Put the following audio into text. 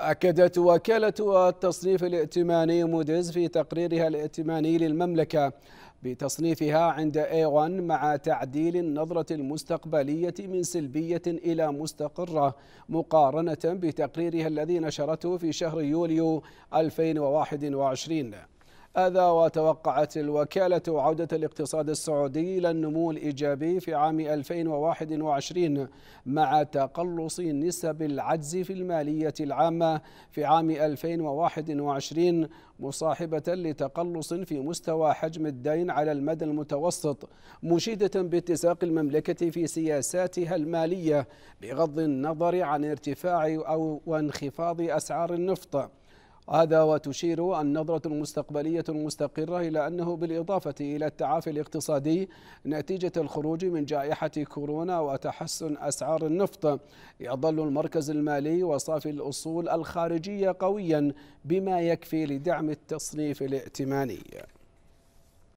أكدت وكالة التصنيف الائتماني موديز في تقريرها الائتماني للمملكة بتصنيفها عند A1 مع تعديل النظرة المستقبلية من سلبية إلى مستقرة مقارنة بتقريرها الذي نشرته في شهر يوليو 2021 هذا وتوقعت الوكالة عودة الاقتصاد السعودي إلى النمو الإيجابي في عام 2021 مع تقلص نسب العجز في المالية العامة في عام 2021 مصاحبة لتقلص في مستوى حجم الدين على المدى المتوسط مشيدة باتساق المملكة في سياساتها المالية بغض النظر عن ارتفاع أو وانخفاض أسعار النفط هذا وتشير النظرة المستقبلية المستقرة إلى أنه بالإضافة إلى التعافي الاقتصادي نتيجة الخروج من جائحة كورونا وتحسن أسعار النفط يظل المركز المالي وصافي الأصول الخارجية قويا بما يكفي لدعم التصنيف الائتماني